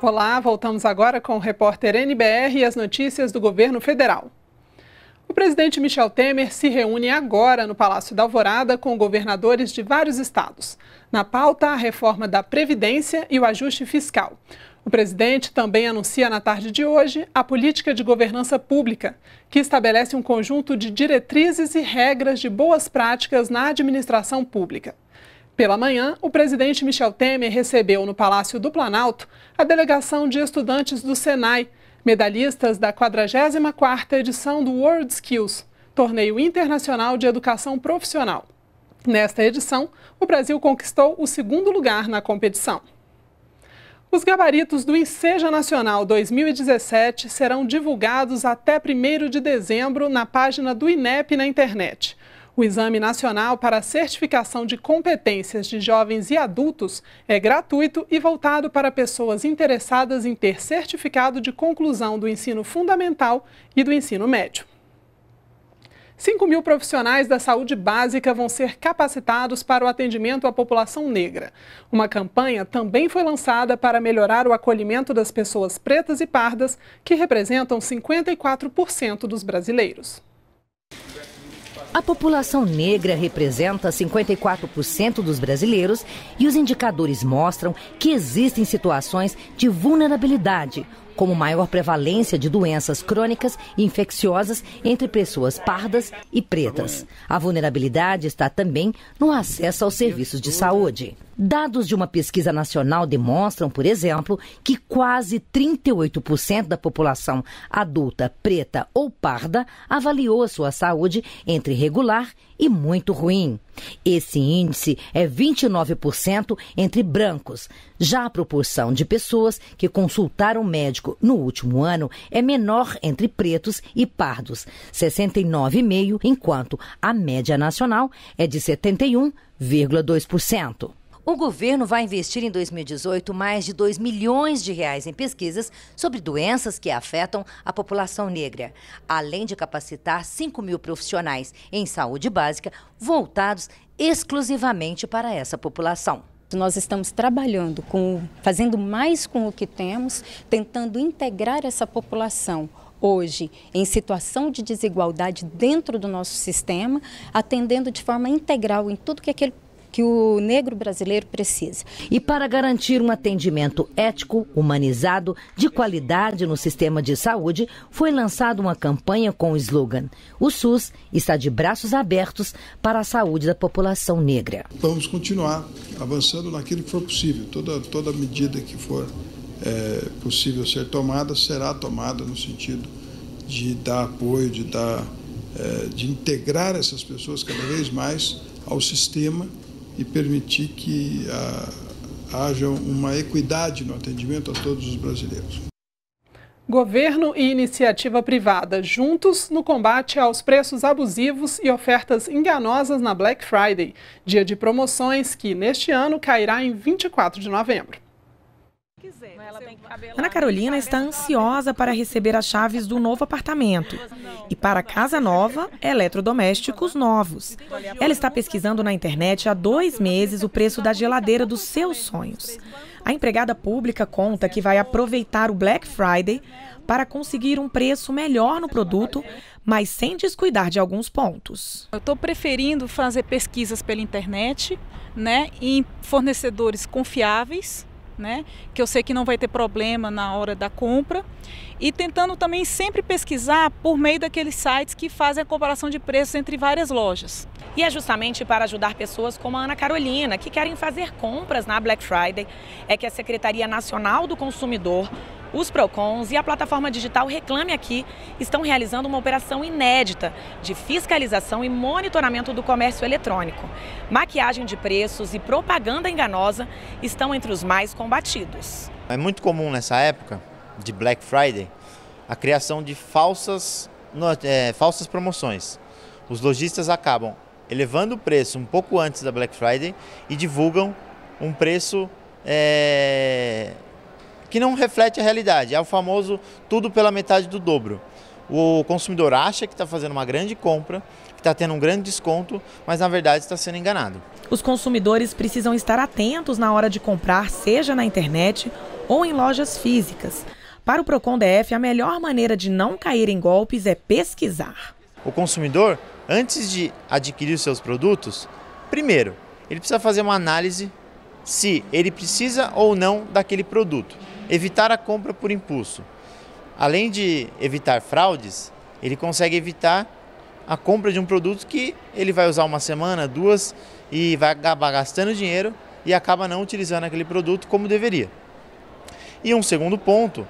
Olá, voltamos agora com o repórter NBR e as notícias do governo federal. O presidente Michel Temer se reúne agora no Palácio da Alvorada com governadores de vários estados. Na pauta, a reforma da Previdência e o ajuste fiscal. O presidente também anuncia na tarde de hoje a política de governança pública, que estabelece um conjunto de diretrizes e regras de boas práticas na administração pública. Pela manhã, o presidente Michel Temer recebeu no Palácio do Planalto a delegação de estudantes do Senai, medalhistas da 44ª edição do World Skills, torneio internacional de educação profissional. Nesta edição, o Brasil conquistou o segundo lugar na competição. Os gabaritos do Enseja Nacional 2017 serão divulgados até 1 de dezembro na página do INEP na internet. O Exame Nacional para Certificação de Competências de Jovens e Adultos é gratuito e voltado para pessoas interessadas em ter certificado de conclusão do ensino fundamental e do ensino médio. 5 mil profissionais da saúde básica vão ser capacitados para o atendimento à população negra. Uma campanha também foi lançada para melhorar o acolhimento das pessoas pretas e pardas, que representam 54% dos brasileiros. A população negra representa 54% dos brasileiros e os indicadores mostram que existem situações de vulnerabilidade, como maior prevalência de doenças crônicas e infecciosas entre pessoas pardas e pretas. A vulnerabilidade está também no acesso aos serviços de saúde. Dados de uma pesquisa nacional demonstram, por exemplo, que quase 38% da população adulta preta ou parda avaliou a sua saúde entre regular e muito ruim. Esse índice é 29% entre brancos. Já a proporção de pessoas que consultaram médico no último ano é menor entre pretos e pardos, 69,5%, enquanto a média nacional é de 71,2%. O governo vai investir em 2018 mais de 2 milhões de reais em pesquisas sobre doenças que afetam a população negra, além de capacitar 5 mil profissionais em saúde básica voltados exclusivamente para essa população. Nós estamos trabalhando com, fazendo mais com o que temos, tentando integrar essa população hoje em situação de desigualdade dentro do nosso sistema, atendendo de forma integral em tudo que aquele que o negro brasileiro precisa. E para garantir um atendimento ético, humanizado, de qualidade no sistema de saúde, foi lançada uma campanha com o slogan: O SUS está de braços abertos para a saúde da população negra. Vamos continuar avançando naquilo que for possível. Toda, toda medida que for é, possível ser tomada será tomada no sentido de dar apoio, de dar, é, de integrar essas pessoas cada vez mais ao sistema e permitir que ah, haja uma equidade no atendimento a todos os brasileiros. Governo e iniciativa privada juntos no combate aos preços abusivos e ofertas enganosas na Black Friday, dia de promoções que neste ano cairá em 24 de novembro. Ana Carolina está ansiosa para receber as chaves do novo apartamento e para casa nova, eletrodomésticos novos. Ela está pesquisando na internet há dois meses o preço da geladeira dos seus sonhos. A empregada pública conta que vai aproveitar o Black Friday para conseguir um preço melhor no produto, mas sem descuidar de alguns pontos. Eu estou preferindo fazer pesquisas pela internet, né, em fornecedores confiáveis né? Que eu sei que não vai ter problema na hora da compra. E tentando também sempre pesquisar por meio daqueles sites que fazem a comparação de preços entre várias lojas. E é justamente para ajudar pessoas como a Ana Carolina, que querem fazer compras na Black Friday, é que a Secretaria Nacional do Consumidor os PROCONs e a plataforma digital Reclame Aqui estão realizando uma operação inédita de fiscalização e monitoramento do comércio eletrônico. Maquiagem de preços e propaganda enganosa estão entre os mais combatidos. É muito comum nessa época de Black Friday a criação de falsas, é, falsas promoções. Os lojistas acabam elevando o preço um pouco antes da Black Friday e divulgam um preço é, que não reflete a realidade. É o famoso tudo pela metade do dobro. O consumidor acha que está fazendo uma grande compra, que está tendo um grande desconto, mas na verdade está sendo enganado. Os consumidores precisam estar atentos na hora de comprar, seja na internet ou em lojas físicas. Para o Procon DF, a melhor maneira de não cair em golpes é pesquisar. O consumidor, antes de adquirir os seus produtos, primeiro, ele precisa fazer uma análise se ele precisa ou não daquele produto. Evitar a compra por impulso. Além de evitar fraudes, ele consegue evitar a compra de um produto que ele vai usar uma semana, duas e vai acabar gastando dinheiro e acaba não utilizando aquele produto como deveria. E um segundo ponto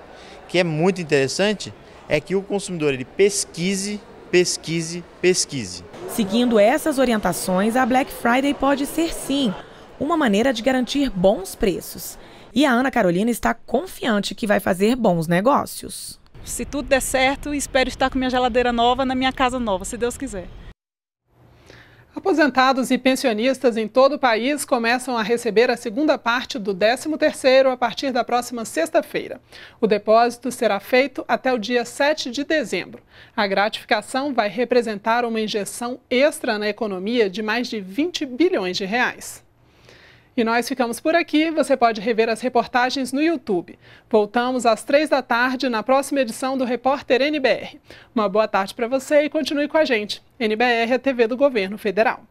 que é muito interessante é que o consumidor ele pesquise, pesquise, pesquise. Seguindo essas orientações, a Black Friday pode ser sim uma maneira de garantir bons preços. E a Ana Carolina está confiante que vai fazer bons negócios. Se tudo der certo, espero estar com minha geladeira nova na minha casa nova, se Deus quiser. Aposentados e pensionistas em todo o país começam a receber a segunda parte do 13º a partir da próxima sexta-feira. O depósito será feito até o dia 7 de dezembro. A gratificação vai representar uma injeção extra na economia de mais de 20 bilhões de reais. E nós ficamos por aqui. Você pode rever as reportagens no YouTube. Voltamos às três da tarde na próxima edição do Repórter NBR. Uma boa tarde para você e continue com a gente. NBR é a TV do Governo Federal.